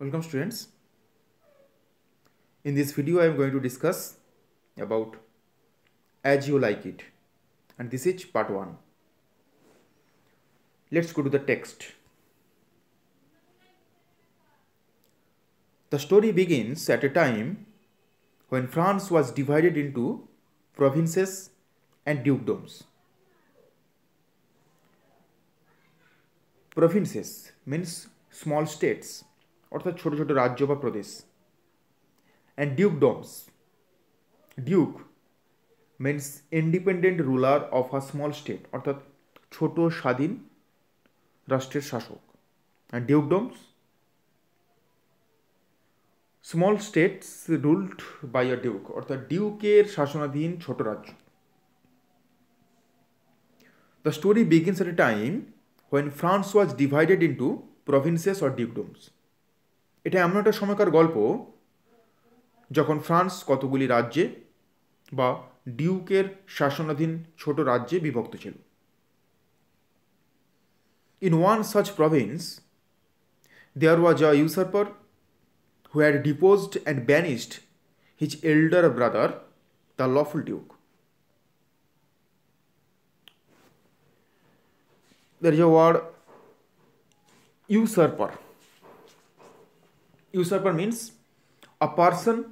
Welcome students. In this video I am going to discuss about As You Like It and this is part 1. Let's go to the text. The story begins at a time when France was divided into provinces and dukedoms. Provinces means small states অর্থাৎ ছোট ছোট রাজ্য বা প্রদেশ and dukedoms duke means independent ruler of a small state অর্থাৎ ছোট স্বাধীন রাষ্ট্রের শাসক and dukedoms small states ruled by a duke অর্থাৎ ডিউকের শাসনাধীন ছোট রাজ্য the story begins at a time when France was divided into provinces or dukedoms এটা এমন একটা সময়কার গল্প যখন ফ্রান্স কতগুলি রাজ্যে বা ডিউকের শাসনাধীন ছোট রাজ্যে বিভক্ত ছিল in one such province there was a usurper who had deposed and banished his elder brother the lawful duke there is a word usurper usurper means a person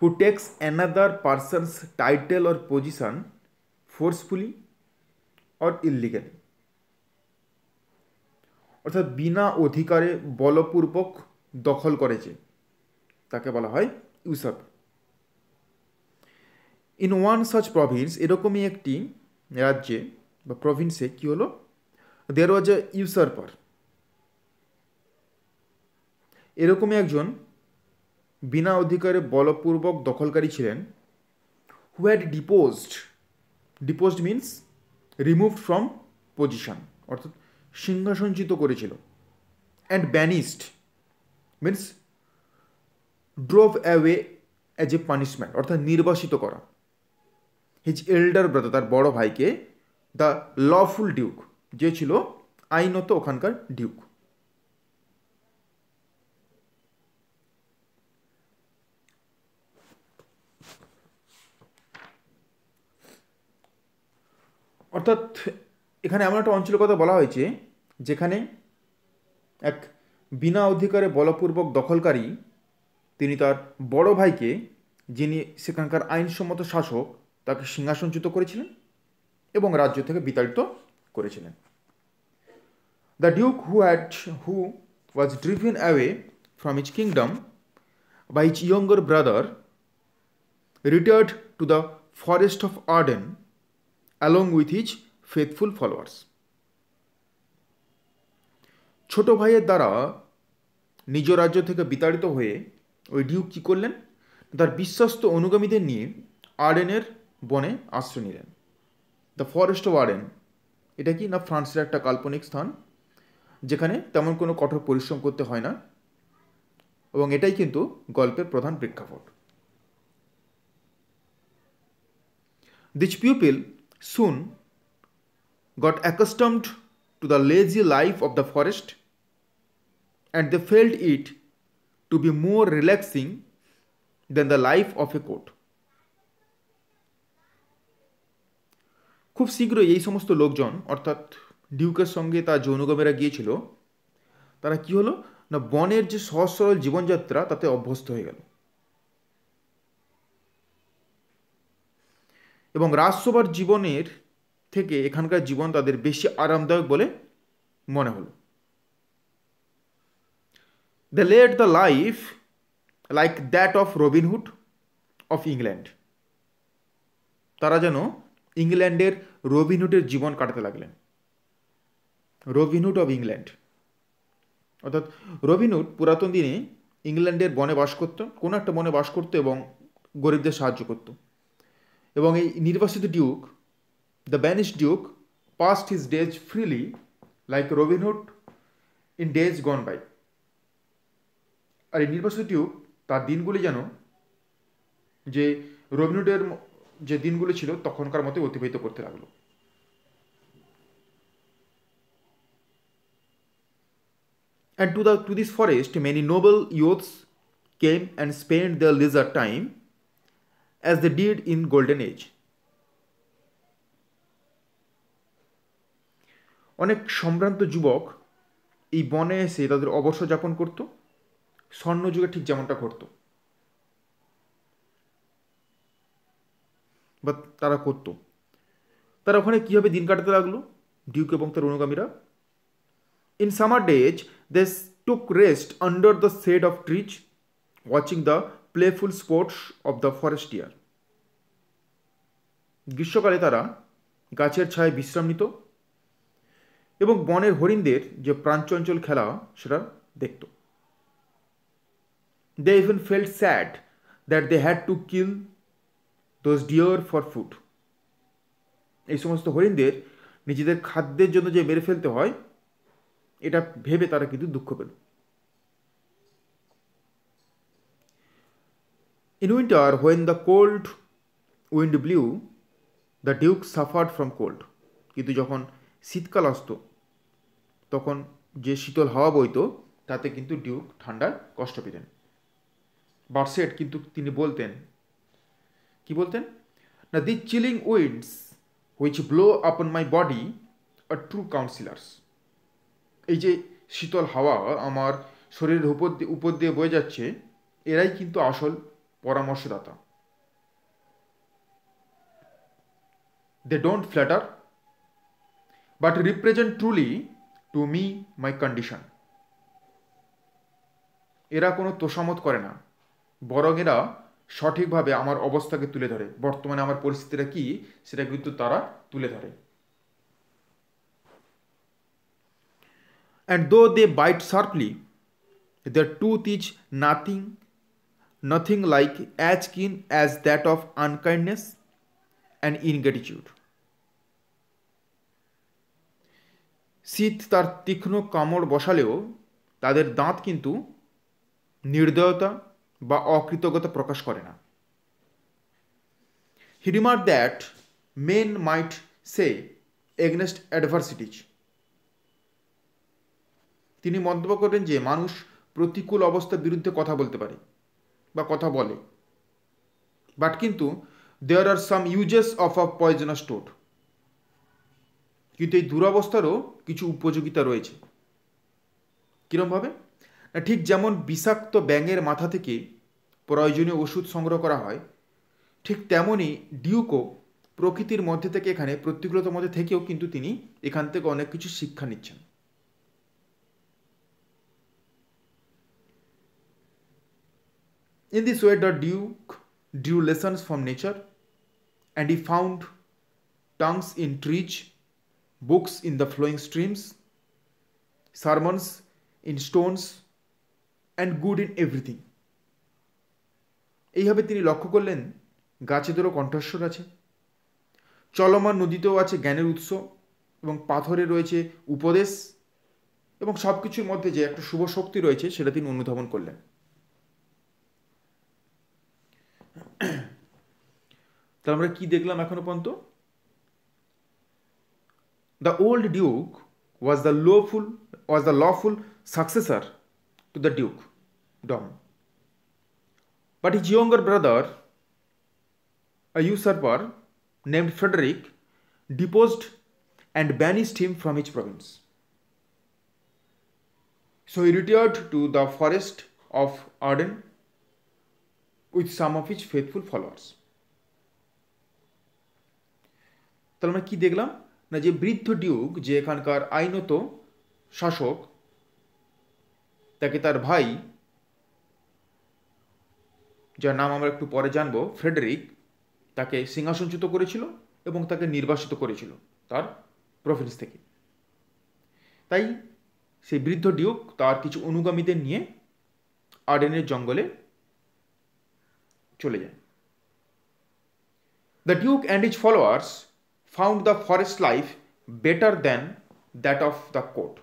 who takes another person's title or position forcefully or illegally অর্থাৎ বিনা অধিকারে বলপূর্বক দখল করেছে তাকে বলা হয় usurper in one such province এরকমই একটি রাজ্যে বা প্রভিন্সে কী হলো দেয়ার ওয়াজ এ ইউসারপার এরকমই একজন বিনা অধিকারে বলপূর্বক দখলকারী ছিলেন who had deposed deposed means remove from position অর্থাৎ সিংহাসনচিত করেছিল and banished means drove away as a punishment অর্থাৎ নির্বাসিত করা হিজ এল্ডার ব্রাদার তার বড় ভাইকে দ্য লফুল ডিউক যে ছিল আইনত ওখানকার ডিউক অর্থাৎ এখানে এমন একটা অঞ্চলের কথা বলা হয়েছে যেখানে এক বিনা অধিকারে বলপূর্বক দখলকারী তিনি তার বড় ভাইকে যিনি সেখানকার আইনসম্মত শাসক তাকে সিংহাসনচ্যুত করেছিলেন এবং রাজ্য থেকে বিতাড়িত করেছিলেন the duke who had who was driven away from is kingdom by is younger brother retired to the forest of Arden along with his faithful followers ছোট ভাইয়ের দ্বারা নিজ রাজ্য থেকে বিতাড়িত হয়ে ওই ডিউক কী করলেন তার বিশ্বস্ত অনুগামীদের নিয়ে আর্ডেনের বনে আশ্রয় নিলেন দ্য ফরেস্ট অফ আর্ডেন এটা কি না ফ্রান্সের একটা কাল্পনিক স্থান যেখানে তেমন কোনো কঠোর পরিশ্রম করতে হয় না এবং এটাই কিন্তু গল্পের প্রধান প্রেক্ষাপট this pupil soon got accustomed to the lazy life of the forest and they felt it to be more relaxing than the life of a court. খুব শীঘ্রই এই সমস্ত লোকজন অর্থাৎ ডিউকের সঙ্গে তার যৌনগমেরা গিয়েছিল তারা কি হলো না বনের যে সহজ সরল জীবনযাত্রা তাতে অভ্যস্ত হয়ে গেল এবং রাজসভার জীবনের থেকে এখানকার জীবন তাদের বেশি আরামদায়ক বলে মনে হলো they led the life like that of Robin Hood of England তারা যেন ইংল্যান্ডের রবিনহুডের জীবন কাটাতে লাগলেন রবিনহুড অফ ইংল্যান্ড অর্থাৎ রবিনহুড পুরাতন দিনে ইংল্যান্ডের বনে বাস করতো কোনো একটা বনে বাস করতো এবং গরিবদের সাহায্য করতো এবং এই নির্বাসিত duke the banish duke passed his days freely like Robin Hood in days gone by আর এই নির্বাসিত ডিউক তার দিনগুলি যেন যে রবিনহুডের যে দিনগুলো ছিল তখনকার মতো অতিবাহিত করতে লাগলো and to the to this forest many noble youths came and spend the leisure time as they did in golden age অনেক সম্ভ্রান্ত যুবক এই বনে এসে তাদের অবসর যাপন করত স্বর্ণযুগে ঠিক যেমনটা করত বা তারা করত তারা ওখানে কীভাবে দিন কাটাতে লাগলো ডিউক এবং তার অনুগামীরা in summer days they took rest under the shade of trees, watching the playful sports of the forest year গ্রীষ্মকালে তারা গাছের ছায় বিশ্রাম নিত এবং বনের হরিণদের যে প্রাঞ্চঞ্চল খেলা সেটা দেখত they even felt sad that they had to kill those deer for food এই সমস্ত হরিণদের নিজেদের খাদ্যের জন্য যে মেরে ফেলতে হয় এটা ভেবে তারা কিন্তু দুঃখ পেল In winter, when the cold wind blew, the duke suffered from cold কিন্তু যখন শীতকাল আসতো তখন যে শীতল হাওয়া বইতো তাতে কিন্তু ডিউক ঠান্ডার কষ্ট পেতেন বার্সেট কিন্তু তিনি বলতেন কি বলতেন না the chilling winds which blow upon my body are true counsellors এই যে শীতল হাওয়া আমার শরীরের উপর উপর দিয়ে বয়ে যাচ্ছে এরাই কিন্তু আসল পরামর্শদাতা they don't flatter but represent truly to me my condition এরা কোনো তোষামত করে না বরং এরা সঠিকভাবে আমার অবস্থাকে তুলে ধরে বর্তমানে আমার পরিস্থিতিটা কি সেটা কিন্তু তারা তুলে ধরে and though they bite sharply their tooth is nothing nothing like as keen as that of unkindness and ingratitude শীত তার তীক্ষ্ণ কামড় বসালেও তাদের দাঁত কিন্তু নির্দয়তা বা অকৃতজ্ঞতা প্রকাশ করে না he remark that men might say against adversities তিনি মন্তব্য করেন যে মানুষ প্রতিকূল অবস্থার বিরুদ্ধে কথা বলতে পারে বা কথা বলে বাট কিন্তু there are some uses of a poisonous toad কিন্তু এই দুরবস্থারও কিছু উপযোগিতা রয়েছে কীরমভাবে না ঠিক যেমন বিষাক্ত ব্যাঙের মাথা থেকে প্রয়োজনীয় ওষুধ সংগ্রহ করা হয় ঠিক তেমনই ডিউকো প্রকৃতির মধ্যে থেকে এখানে প্রতিকূলতার মধ্যে থেকেও কিন্তু তিনি এখান থেকে অনেক কিছু শিক্ষা নিচ্ছেন In this way, the Duke drew lessons from nature and he found tongues in trees, books in the flowing streams, sermons in stones, and good in everything. এইভাবে তিনি লক্ষ্য করলেন গাছেদেরও কণ্ঠস্বর আছে চলমান নদীতেও আছে জ্ঞানের উৎস এবং পাথরে রয়েছে উপদেশ এবং সব কিছুর মধ্যে যে একটা শুভ শক্তি রয়েছে সেটা তিনি অনুধাবন করলেন তাহলে আমরা কি দেখলাম এখনো পর্যন্ত the old duke was the lawful was the lawful successor to the dukedom but younger brother a usurper named Frederick deposed and banished him from his province. So he retired to the forest of Arden with some of is faithful followers তাহলে আমরা কি দেখলাম না যে বৃদ্ধ Duke যে এখানকার আইনত শাসক তাকে তার ভাই যার নাম আমরা একটু পরে জানব ফ্রেডেরিক তাকে সিংহাসনচ্যুত করেছিল এবং তাকে নির্বাসিত করেছিল তার প্রফেন্স থেকে তাই সেই বৃদ্ধ ডিউক তার কিছু অনুগামীদের নিয়ে আর্ডেনের জঙ্গলে চলে যায় the duke and is followers found the forest life better than that of the court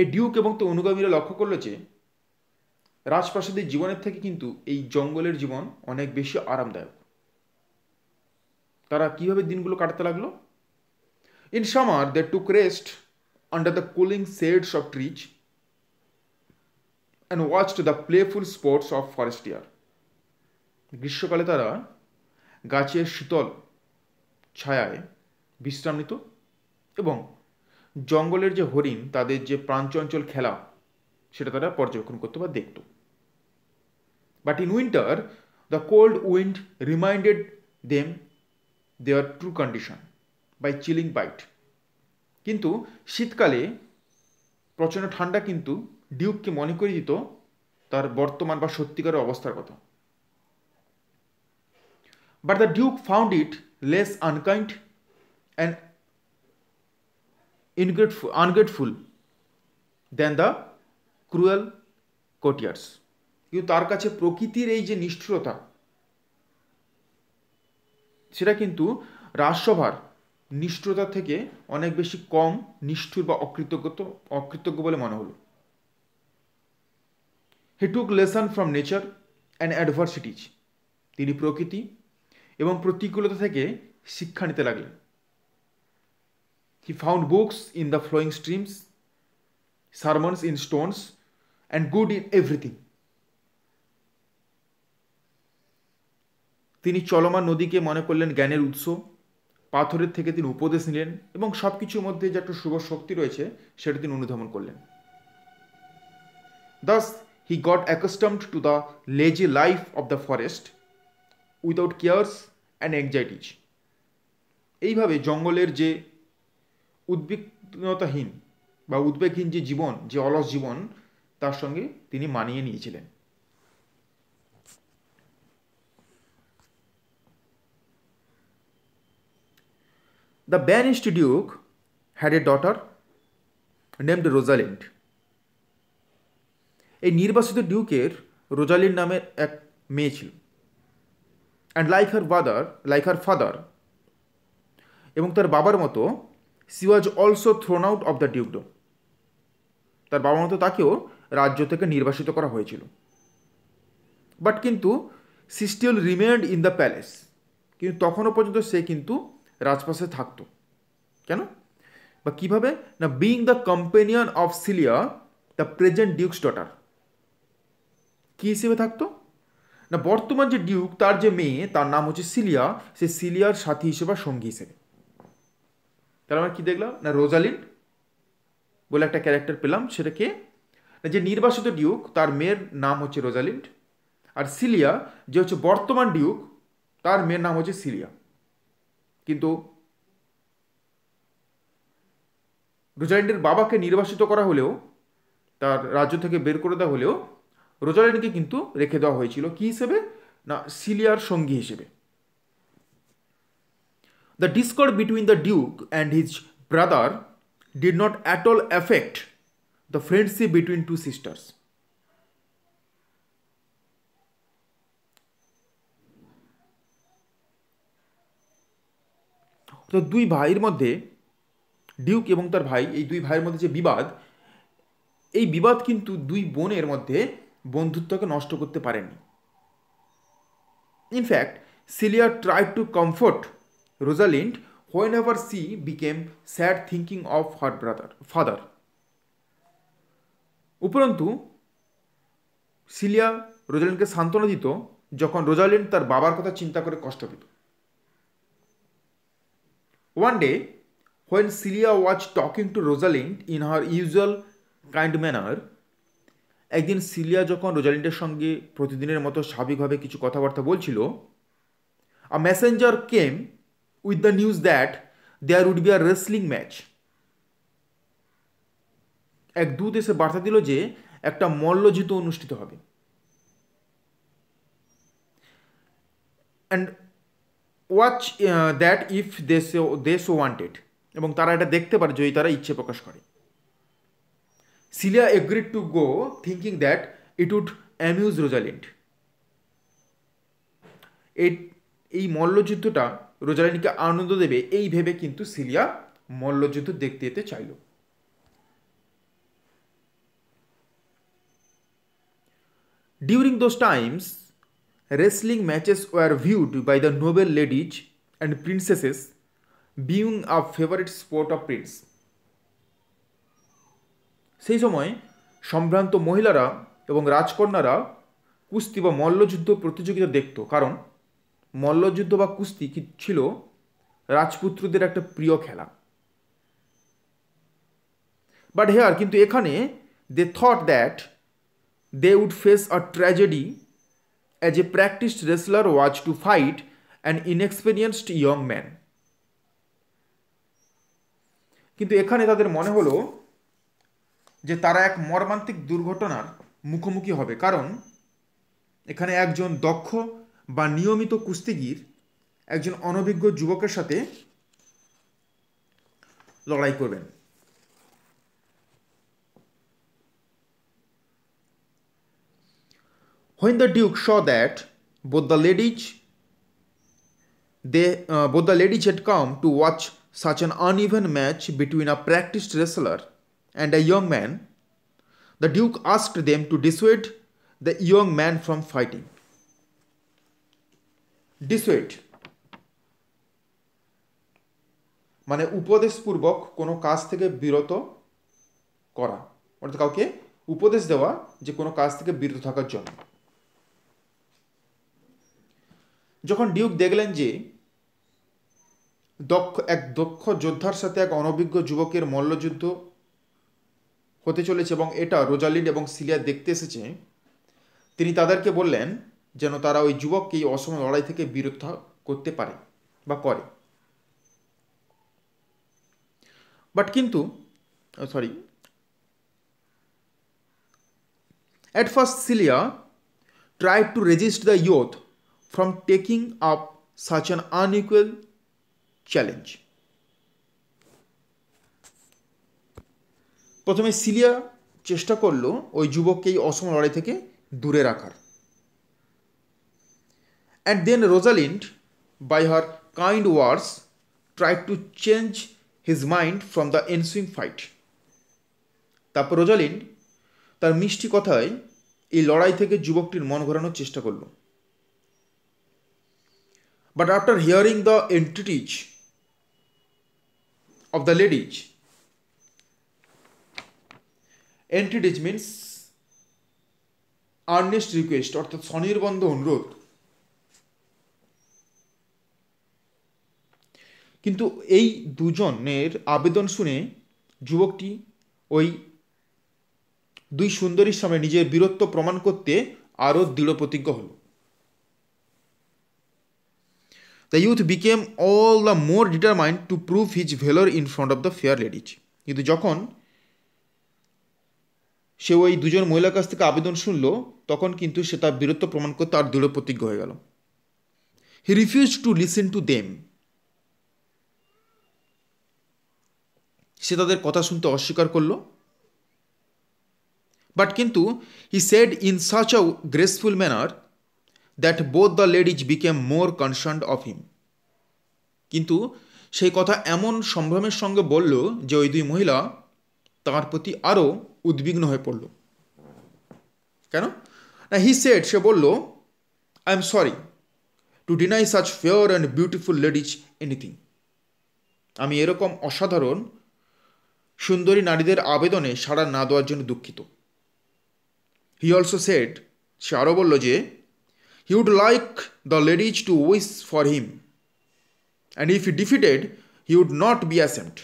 এই ডিউক এবং তো অনুগামীরা লক্ষ্য করলো যে রাজপ্রাসাদের জীবনের থেকে কিন্তু এই জঙ্গলের জীবন অনেক বেশি আরামদায়ক তারা কিভাবে দিনগুলো কাটাতে লাগলো in summer they took rest under the cooling shades of trees and watched the playful sports of forest year গ্রীষ্মকালে তারা গাছের শীতল ছায়ায় বিশ্রাম নিত এবং জঙ্গলের যে হরিণ তাদের যে প্রাঞ্চঞ্চল খেলা সেটা তারা পর্যবেক্ষণ করতো বা দেখত but in winter the cold wind reminded them their true condition by chilling bite কিন্তু শীতকালে প্রচণ্ড ঠান্ডা কিন্তু ডিউককে মনে করিয়ে দিত তার বর্তমান বা সত্যিকারের অবস্থার কথা but the duke found it less unkind and ingrateful ungrateful than the cruel courtiers কিন্তু তার কাছে প্রকৃতির এই যে নিষ্ঠুরতা সেটা কিন্তু রাজসভার নিষ্ঠুরতা থেকে অনেক বেশি কম নিষ্ঠুর বা অকৃতজ্ঞ অকৃতজ্ঞ বলে মনে হলো he took lesson from nature and adversities তিনি প্রকৃতি এবং প্রতিকূলতা থেকে শিক্ষা নিতে লাগলেন he found books in the flowing streams sermons in stones and good in everything তিনি চলমান নদীকে মনে করলেন জ্ঞানের উৎস পাথরের থেকে তিনি উপদেশ নিলেন এবং সব কিছুর মধ্যে যে একটা শুভ শক্তি রয়েছে সেটা তিনি অনুধাবন করলেন thus he got accustomed to the lazy life of the forest without cares and anxieties এইভাবে জঙ্গলের যে উদ্বিগ্নতাহীন বা উদ্বেগহীন যে জীবন যে অলস জীবন তার সঙ্গে তিনি মানিয়ে নিয়েছিলেন the ban duke had a daughter named Rosalind এই নির্বাসিত ডিউকের রোজালিন নামের এক মেয়ে ছিল and like her brother like her father এবং তার বাবার মতো she was also thrown out of the dukedom তার বাবার মতো তাকেও রাজ্য থেকে নির্বাসিত করা হয়েছিল বাট কিন্তু she still remained in the palace কিন্তু তখনও পর্যন্ত সে কিন্তু রাজপাশে থাকতো কেন বা কীভাবে না being the companion of Celia the present duke's daughter কী হিসেবে থাকতো না বর্তমান যে ডিউক তার যে মেয়ে তার নাম হচ্ছে সিলিয়া সে সিলিয়ার সাথী হিসেবে সঙ্গী হিসেবে তাহলে আমরা কি দেখলাম না রোজালিন বলে একটা ক্যারেক্টার পেলাম সেটাকে না যে নির্বাসিত ডিউক তার মেয়ের নাম হচ্ছে রোজালিন্ড আর সিলিয়া যে হচ্ছে বর্তমান ডিউক তার মেয়ের নাম হচ্ছে সিলিয়া কিন্তু রোজালিন্ডের বাবাকে নির্বাসিত করা হলেও তার রাজ্য থেকে বের করে দেওয়া হলেও রোজালিনকে কিন্তু রেখে দেওয়া হয়েছিল কি হিসেবে না সিলিয়ার সঙ্গী হিসেবে the discord between the duke and his brother did not at all affect the friendship between two sisters তো দুই ভাইয়ের মধ্যে ডিউক এবং তার ভাই এই দুই ভাইয়ের মধ্যে যে বিবাদ এই বিবাদ কিন্তু দুই বোনের মধ্যে বন্ধুত্বকে নষ্ট করতে পারেননি in fact Celia try to comfort Rosalind whenever she became sad thinking of her brother father উপরন্তু সিলিয়া রোজালিনকে সান্ত্বনা দিত যখন রোজালিন্ড তার বাবার কথা চিন্তা করে কষ্ট পেত one day when Celia was talking to Rosalind in her usual kind manner একদিন সিলিয়া যখন রোজালিন্ডের সঙ্গে প্রতিদিনের মতো স্বাভাবিকভাবে কিছু কথাবার্তা বলছিল a messenger came with the news that there would be a wrestling match এক দূত এসে বার্তা দিল যে একটা মল্লযুদ্ধ অনুষ্ঠিত হবে and watch that if they so wanted এবং তারা এটা দেখতে পারে যদি তারা ইচ্ছে প্রকাশ করে Celia agreed to go, thinking that it would amuse Rosalind. এই মল্লযুদ্ধটা রোজালিনীকে আনন্দ দেবে এই ভেবে কিন্তু সিলিয়া মল্লযুদ্ধ দেখতে যেতে চাইল during those times wrestling matches were viewed by the noble ladies and princesses being a favorite sport of prince সেই সময় সম্ভ্রান্ত মহিলারা এবং রাজকন্যারা কুস্তি বা মল্লযুদ্ধ প্রতিযোগিতা দেখত কারণ মল্লযুদ্ধ বা কুস্তি কি ছিল রাজপুত্রদের একটা প্রিয় খেলা বাট হেয়ার কিন্তু এখানে they thought that they would face a tragedy as a practised wrestler was to fight an inexperienced young man কিন্তু এখানে তাদের মনে হলো যে তারা এক মর্মান্তিক দুর্ঘটনার মুখোমুখি হবে কারণ এখানে একজন দক্ষ বা নিয়মিত কুস্তিগির একজন অনভিজ্ঞ যুবকের সাথে লড়াই করবেন when the duke saw that both the ladies they both the ladies had come to watch such an an match between a practice wrestler and a young man, the duke asked them to dissuade the young man from fighting. Dissuade মানে উপদেশপূর্বক কোনো কাজ থেকে বিরত করা অর্থাৎ কাউকে উপদেশ দেওয়া যে কোনো কাজ থেকে বিরত থাকার জন্য যখন ডিউক দেখলেন যে দক্ষ এক দক্ষ যোদ্ধার সাথে এক অনভিজ্ঞ যুবকের মল্লযুদ্ধ হতে চলেছে এবং এটা রোজালিন এবং সিলিয়া দেখতে এসেছে তিনি তাদেরকে বললেন যেন তারা ওই যুবককে এই অসম লড়াই থেকে বিরত করতে পারে বা করে বাট কিন্তু sorry at first Celia try to resist the youth from taking up such an unequal challenge প্রথমে সিলিয়া চেষ্টা করলো ওই যুবককে এই অসম লড়াই থেকে দূরে রাখার and then Rosalind by her kind words try to change his mind from the ensuing fight তারপর রোজালিন্ড তার মিষ্টি কথায় এই লড়াই থেকে যুবকটির মন ঘোরানোর চেষ্টা করল but after hearing the entreaties of the ladies entreaties means earnest request অর্থাৎ স্বনির্বন্ধ অনুরোধ কিন্তু এই দুজনের আবেদন শুনে যুবকটি ওই দুই সুন্দরীর সামনে নিজের বীরত্ব প্রমাণ করতে আরও দৃঢ় প্রতিজ্ঞ হল the youth became all the more determined to prove his valour in front of the fair ladies কিন্তু যখন সে ওই দুজন মহিলার কাছ থেকে আবেদন শুনল তখন কিন্তু সে তার বীরত্ব প্রমাণ করতে আর দৃঢ় প্রতিজ্ঞ হয়ে গেল he refuse to listen to them সে তাদের কথা শুনতে অস্বীকার করল বাট কিন্তু he said in such a graceful manner that both the ladies became more concern of him কিন্তু সেই কথা এমন সম্ভ্রমের সঙ্গে বলল যে ওই দুই মহিলা তার প্রতি আরও উদ্বিগ্ন হয়ে পড়ল কেন না হি সেট সে বলল I am sorry to deny such fair and beautiful ladies anything আমি এরকম অসাধারণ সুন্দরী নারীদের আবেদনে সাড়া না দেওয়ার জন্য দুঃখিত হি অলসো সেট সে আরও বলল যে he would like the ladies to wish for him and if you defeated he would not be ashamed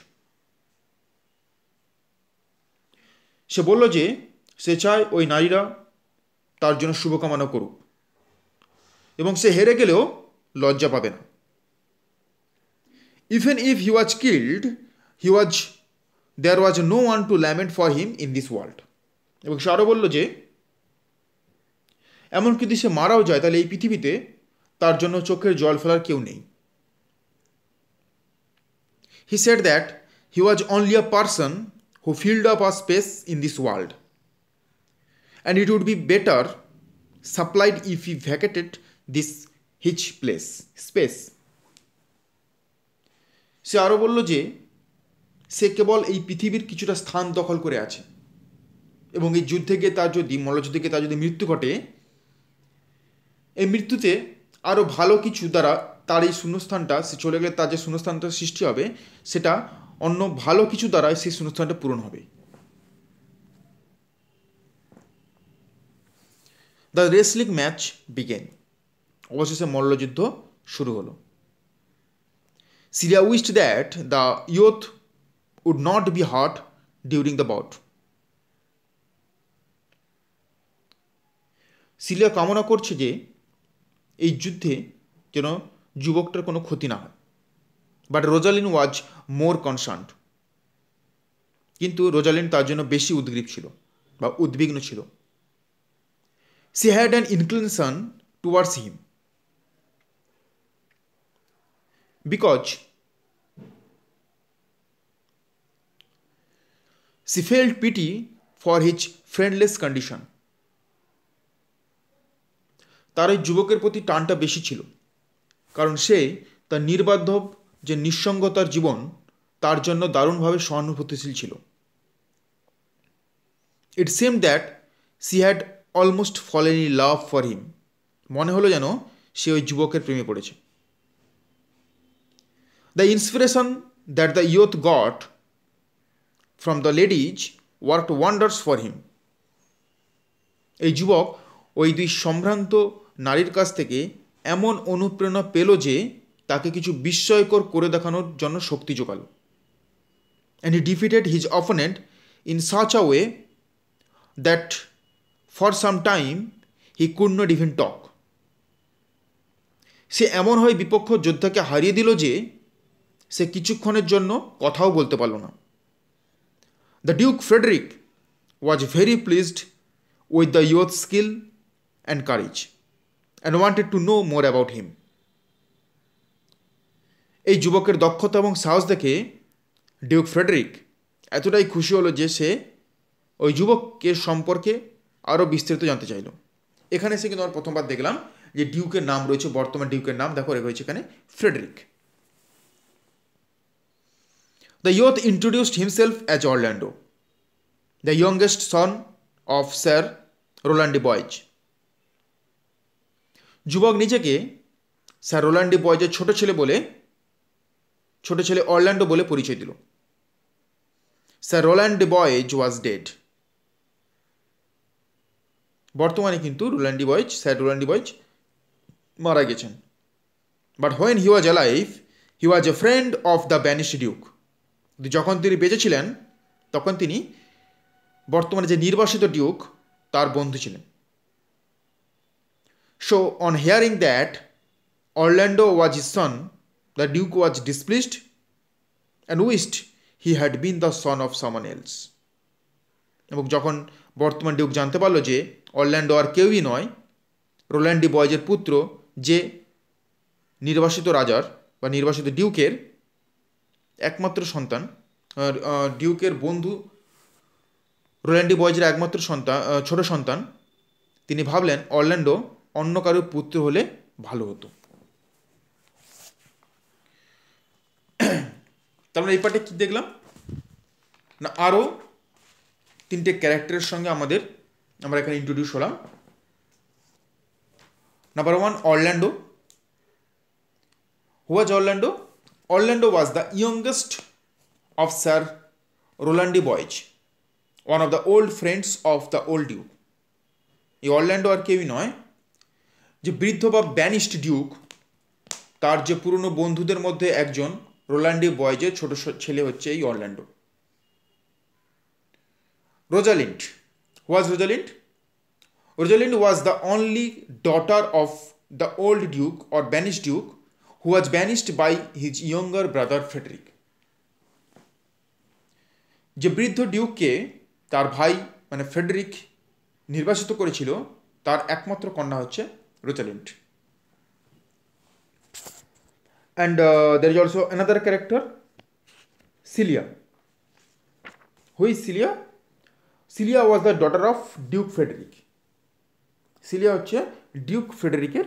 সে বলল যে সে চায় ওই নারীরা তার জন্য শুভকামনা করুক এবং সে হেরে গেলেও লজ্জা পাবে না even if he was killed he was there was no one to lament for him in this world এবং সে আরও বলল যে এমন যদি সে মারাও যায় তাহলে এই পৃথিবীতে তার জন্য চোখের জল ফেলার কেউ নেই he said that he was only a person who filled up a space in this world. And it would be better supplied if he vacated this his place space. সে আরও বলল যে সে কেবল এই পৃথিবীর কিছুটা স্থান দখল করে আছে এবং এই যুদ্ধকে তার যদি মল্লযুদ্ধে তার যদি মৃত্যু ঘটে এই মৃত্যুতে আরও ভালো কিছু দ্বারা তার এই শূন্যস্থানটা সে চলে গেলে তার যে শূন্যস্থানটা সৃষ্টি হবে সেটা অন্য ভালো কিছু দ্বারা সেই শূন্যস্থানটা পূরণ হবে দ্য রেসলিং ম্যাচ বিগেন অবশেষে মল্লযুদ্ধ শুরু হলো Celia wished that the youth would not be hurt during the bout Celia কামনা করছে যে এই যুদ্ধে যেন যুবকটার কোনো ক্ষতি না হয় but Rosalind was more concern কিন্তু রোজালিন তার জন্য বেশি উদ্গ্রীব ছিল বা উদ্বিগ্ন ছিল she had an inclination towards him because she felt pity for his friendless condition তার ওই যুবকের প্রতি টানটা বেশি ছিল কারণ সে তার নির্বাধব যে নিঃসঙ্গতার জীবন তার জন্য দারুণভাবে সহানুভূতিশীল ছিল it seemed that she had almost fallen in love for him মনে হলো যেন সে ওই যুবকের প্রেমে পড়েছে the inspiration that the youth got from the ladies work wonders for him এই যুবক ওই দুই সম্ভ্রান্ত নারীর কাছ থেকে এমন অনুপ্রেরণা পেল যে তাকে কিছু বিস্ময়কর করে দেখানোর জন্য শক্তি জোগাল and he defeated his opponent in such a way that for some time he could not even talk সে এমন হয় বিপক্ষ যোদ্ধাকে হারিয়ে দিল যে সে কিছুক্ষণের জন্য কথাও বলতে পারল না the duke Frederick was very pleased with the youth skill and courage and wanted to know more about him এই যুবকের দক্ষতা এবং সাহস দেখে ডিউক ফ্রেডরিক এতটাই খুশি হলো যে সে ওই যুবককে সম্পর্কে আরও বিস্তারিত জানতে চাইল এখানে সে কিন্তু আমরা প্রথমবার দেখলাম যে ডিউকের নাম রয়েছে বর্তমান ডিউকের নাম দেখো রয়েছে এখানে Frederick the youth introduced himself as Orlando the youngest son of sir Rowland de Boys যুবক নিজেকে স্যার রোল্যান্ডি বয়েজের ছোট ছেলে বলে ছোট ছেলে অরল্যান্ডো বলে পরিচয় দিল sir Rowland Boys was dead বর্তমানে কিন্তু Rowland de Boys sir Rowland de Boys মারা গেছেন but when he was life he was a friend of the banish duke যখন তিনি বেঁচেছিলেন তখন তিনি বর্তমানে যে নির্বাসিত ডিউক তার বন্ধু ছিলেন so on hearing that Orlando was his son The duke was displeased and wished he had been the son of someone else এবং যখন বর্তমান ডিউক জানতে পারলো যে অরল্যান্ডো আর কেউই নয় রোল্যান্ডি বয়জের পুত্র যে নির্বাসিত রাজার বা নির্বাসিত ডিউকের একমাত্র সন্তান ডিউকের বন্ধু রোল্যান্ডি বয়জের একমাত্র সন্তান ছোট সন্তান তিনি ভাবলেন অরল্যান্ডো অন্য কারোর পুত্র হলে ভালো হতো তার মানে এই পার্টে কী দেখলাম না আরও তিনটে ক্যারেক্টারের সঙ্গে আমাদের আমরা এখানে ইন্ট্রোডিউস হলাম number one Orlando was Orlando Orlando was the youngest of sir Rowland de Boys one of the old friends of the old duke এই অরল্যান্ডো আর কেউই নয় যে বৃদ্ধ বা ব্যানিস্ট ডিউক তার যে পুরনো বন্ধুদের মধ্যে একজন রোল্যান্ডি বয়জের ছোট ছেলে হচ্ছে এই Orlando Rosalind was Rosalind Rosalind was the only daughter of the old duke or banish duke who was banished by his younger brother Frederick যে বৃদ্ধ ডিউককে তার ভাই মানে ফ্রেডরিক নির্বাসিত করেছিল তার একমাত্র কন্যা হচ্ছে Rosalind and uh, there is also another character Celia who is Celia Celia was the daughter of Duke Frederick Celia হচ্ছে ডিউক ফ্রেডেরিকের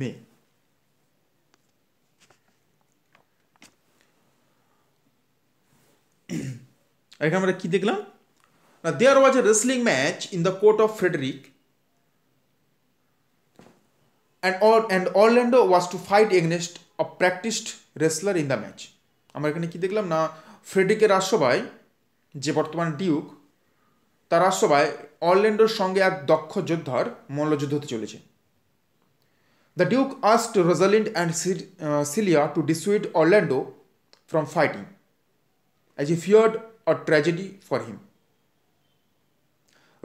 me ekhane amra ki dekhlam now there was a wrestling match in the court of frederick and, and Orlando was to fight against a practiced wrestler in the match. আমরা এখানে কি দেখলাম না ফ্রেডিকের রাজসভায় যে বর্তমান ডিউক তার রাজসভায় অরল্যান্ডোর সঙ্গে এক দক্ষ যোদ্ধার মল্লযুদ্ধ হতে চলেছে the duke asked Rosalind and Celia to dissuade Orlando from fighting as a feared a tragedy for him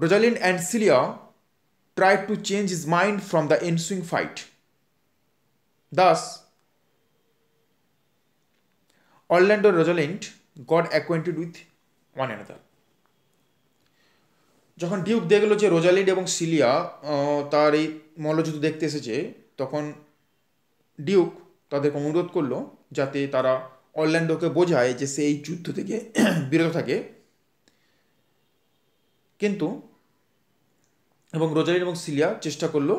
Rosalind and Celia tried to change his mind from the ensuing fight. Thus, Orlando Rosalind got acquainted with one another. যখন duke দেখলো যে Rosalind এবং cilia তার এই মল্লযুদ্ধ দেখতে এসেছে তখন Duke তাদেরকে অনুরোধ করলো যাতে তারা অরল্যান্ডোকে বোঝায় যে সে এই যুদ্ধ থেকে বিরত থাকে কিন্তু এবং রোজারিন এবং সিলিয়া চেষ্টা করলো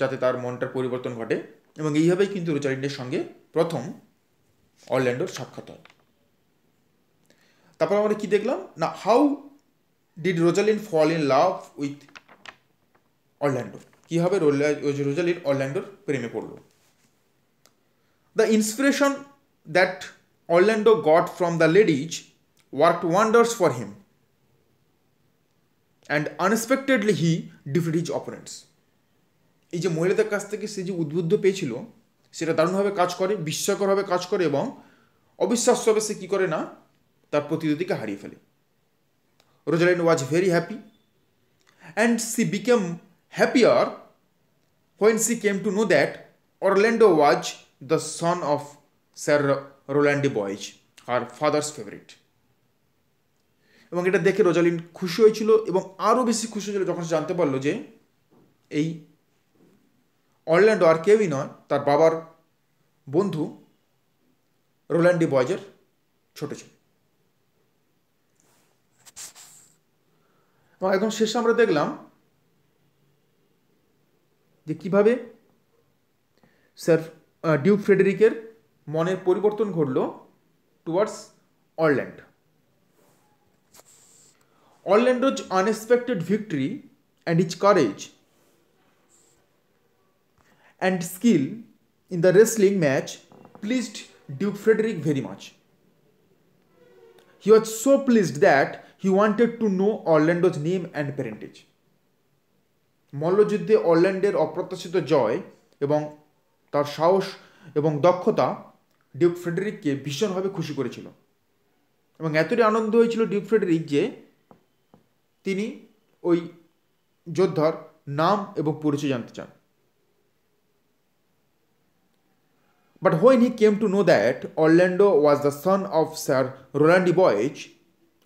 যাতে তার মনটার পরিবর্তন ঘটে এবং এইভাবেই কিন্তু রোজারিনের সঙ্গে প্রথম অরল্যান্ডোর সাক্ষাৎ হয় তারপর আমরা কি দেখলাম না how did Rosalind fall in love with Orlando কীভাবে রোজালিন অরল্যান্ডোর প্রেমে পড়ল the inspiration that Orlando got from the ladies work wonders for him and unexpectedly he defeat his opponents এই যে মহিলাদের কাছ থেকে সে যে উদ্বুদ্ধ পেয়েছিল সেটা দারুণভাবে কাজ করে বিস্ময়করভাবে কাজ করে এবং অবিশ্বাস্যভাবে সে কী করে না তার প্রতিদ্বন্দ্বীকে হারিয়ে ফেলে Rosalind was very happy and she became happier when she came to know that Orlando was the son of sir Rowland de Boys her father's favourite এবং এটা দেখে রোজালিন খুশি হয়েছিল এবং আরও বেশি খুশি হয়েছিল যখন সে জানতে পারলো যে এই অরল্যান্ডো আর কেউই নয় তার বাবার বন্ধু রোল্যান্ডি বয়জের ছোট ছেলে এবং একদম শেষে আমরা দেখলাম যে কীভাবে স্যার ডিউক ফ্রেডেরিকের মনের পরিবর্তন ঘটল towards Orlando Orlando's unexpected victory and his courage and skill in the wrestling match pleased Duke Frederick very much. He was so pleased that he wanted to know Orlando's name and parentage. মল্লযুদ্ধে অরল্যান্ডের অপ্রত্যাশিত জয় এবং তার সাহস এবং দক্ষতা Duke ফ্রেডেরিককে ভীষণভাবে খুশি করেছিল এবং এতটাই আনন্দ হয়েছিল ডিউক ফ্রেডেরিক যে তিনি ওই যোদ্ধার নাম এবং পরিচয় জানতে চান but when he came to know that Orlando was the son of sir Rowland de Boys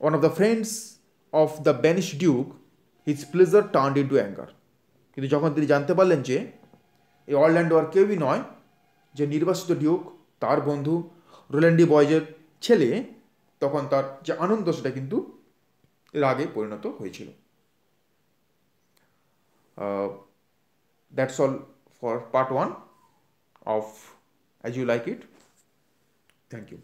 one of the friends of the banish duke his pleasure turn into anger কিন্তু যখন তিনি জানতে পারলেন যে এই অরল্যান্ডো আর কেউই নয় যে নির্বাচিত ডিউক তার বন্ধু রোল্যান্ডি বয়েজের ছেলে তখন তার যে আনন্দ সেটা কিন্তু রাগে পরিণত হয়েছিল that's all for part one of as you like it thank you